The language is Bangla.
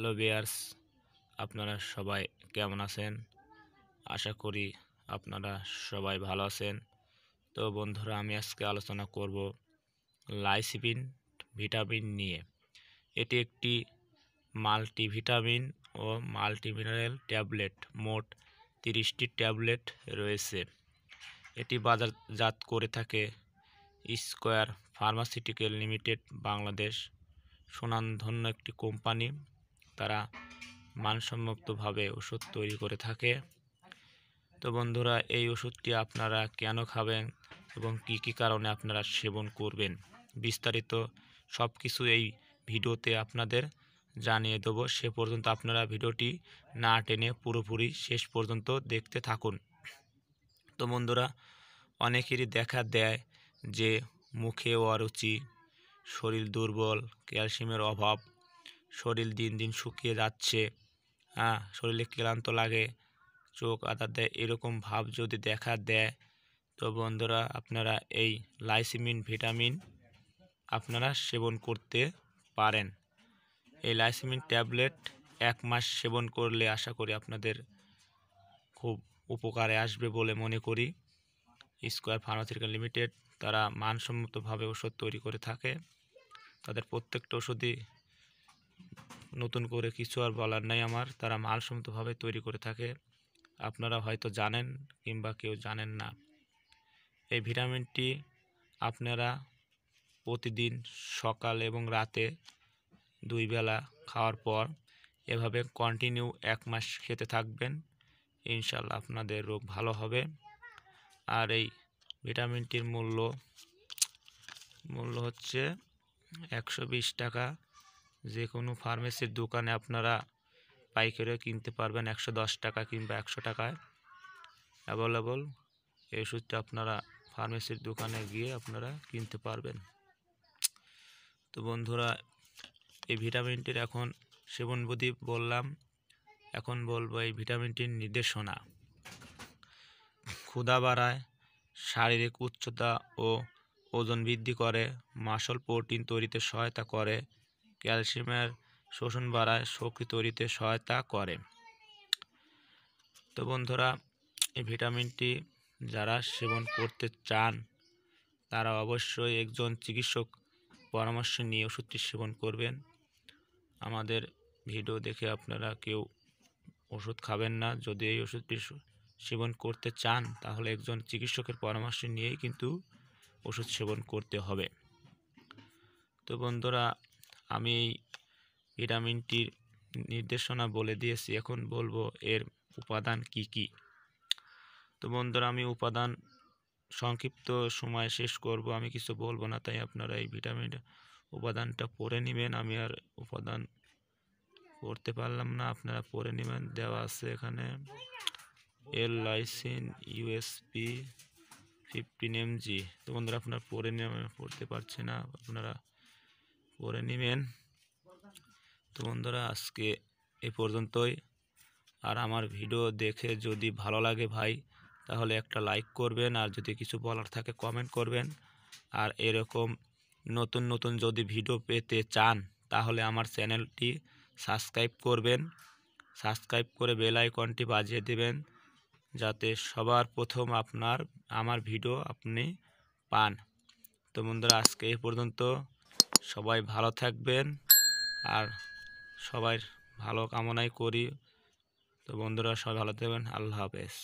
হ্যালো বিয়ার্স আপনারা সবাই কেমন আছেন আশা করি আপনারা সবাই ভালো আছেন তো বন্ধুরা আমি আজকে আলোচনা করব লাইসিপিন ভিটামিন নিয়ে এটি একটি মাল্টিভিটামিন ও মাল্টিমিনারেল ট্যাবলেট মোট তিরিশটি ট্যাবলেট রয়েছে এটি বাজারজাত করে থাকে স্কোয়ার ফার্মাসিউটিক্যাল লিমিটেড বাংলাদেশ সুনামধন্য একটি কোম্পানি তারা মানসম্মতভাবে ওষুধ তৈরি করে থাকে তো বন্ধুরা এই ওষুধটি আপনারা কেন খাবেন এবং কি কি কারণে আপনারা সেবন করবেন বিস্তারিত সব কিছু এই ভিডিওতে আপনাদের জানিয়ে দেবো সে পর্যন্ত আপনারা ভিডিওটি না টেনে পুরোপুরি শেষ পর্যন্ত দেখতে থাকুন তো বন্ধুরা অনেকেরই দেখা দেয় যে মুখে অরুচি শরীর দুর্বল ক্যালসিয়ামের অভাব শরীর দিন দিন শুকিয়ে যাচ্ছে হ্যাঁ শরীরে ক্লান্ত লাগে চোখ আদা দেয় এরকম ভাব যদি দেখা দেয় তো বন্ধুরা আপনারা এই লাইসিমিন ভিটামিন আপনারা সেবন করতে পারেন এই লাইসিমিন ট্যাবলেট এক মাস সেবন করলে আশা করি আপনাদের খুব উপকারে আসবে বলে মনে করি স্কোয়ার ফার্মাসিউটিক্যাল লিমিটেড তারা মানসম্মতভাবে ওষুধ তৈরি করে থাকে তাদের প্রত্যেকটা ওষুধই নতুন করে কিছু আর বলার নাই আমার তারা মালসম্মতভাবে তৈরি করে থাকে আপনারা হয়তো জানেন কিংবা কেউ জানেন না এই ভিটামিনটি আপনারা প্রতিদিন সকাল এবং রাতে দুই বেলা খাওয়ার পর এভাবে কন্টিনিউ এক মাস খেতে থাকবেন ইনশাল্লাহ আপনাদের রোগ ভালো হবে আর এই ভিটামিনটির মূল্য মূল্য হচ্ছে একশো টাকা যে কোনো ফার্মেসির দোকানে আপনারা পাইকারিও কিনতে পারবেন একশো দশ টাকা কিংবা একশো টাকায় অ্যাভেলেবল এই ওষুধটা আপনারা ফার্মেসির দোকানে গিয়ে আপনারা কিনতে পারবেন তো বন্ধুরা এই ভিটামিনটির এখন সেবন বদীপ বললাম এখন বলবো এই ভিটামিনটির নির্দেশনা ক্ষুধা বাড়ায় শারীরিক উচ্চতা ও ওজন বৃদ্ধি করে মাসল প্রোটিন তৈরিতে সহায়তা করে ক্যালসিয়ামের শোষণ বাড়ায় শক্তি তৈরিতে সহায়তা করে তো বন্ধুরা এই ভিটামিনটি যারা সেবন করতে চান তারা অবশ্যই একজন চিকিৎসক পরামর্শ নিয়ে ওষুধটি সেবন করবেন আমাদের ভিডিও দেখে আপনারা কেউ ওষুধ খাবেন না যদি এই ওষুধটি সেবন করতে চান তাহলে একজন চিকিৎসকের পরামর্শ নিয়েই কিন্তু ওষুধ সেবন করতে হবে তো বন্ধুরা আমি এই ভিটামিনটির নির্দেশনা বলে দিয়েছি এখন বলবো এর উপাদান কি কি তো বন্ধুরা আমি উপাদান সংক্ষিপ্ত সময় শেষ করব আমি কিছু বলবো না তাই আপনারা এই ভিটামিন উপাদানটা পড়ে নেবেন আমি আর উপাদান পড়তে পারলাম না আপনারা পড়ে নেবেন দেওয়া আছে এখানে L lysine USP fifteen mg তো বন্ধুরা আপনারা পরে নেবেন আমি পড়তে পারছি না আপনারা করে নেবেন তো বন্ধুরা আজকে এ পর্যন্তই আর আমার ভিডিও দেখে যদি ভালো লাগে ভাই তাহলে একটা লাইক করবেন আর যদি কিছু বলার থাকে কমেন্ট করবেন আর এরকম নতুন নতুন যদি ভিডিও পেতে চান তাহলে আমার চ্যানেলটি সাবস্ক্রাইব করবেন সাবস্ক্রাইব করে বেল আইকনটি বাজিয়ে দেবেন যাতে সবার প্রথম আপনার আমার ভিডিও আপনি পান তো বন্ধুরা আজকে এই পর্যন্ত সবাই ভালো থাকবেন আর সবাই ভালো কামনাই করি তো বন্ধুরা সবাই ভালো থাকবেন আল্লাহ হাফেজ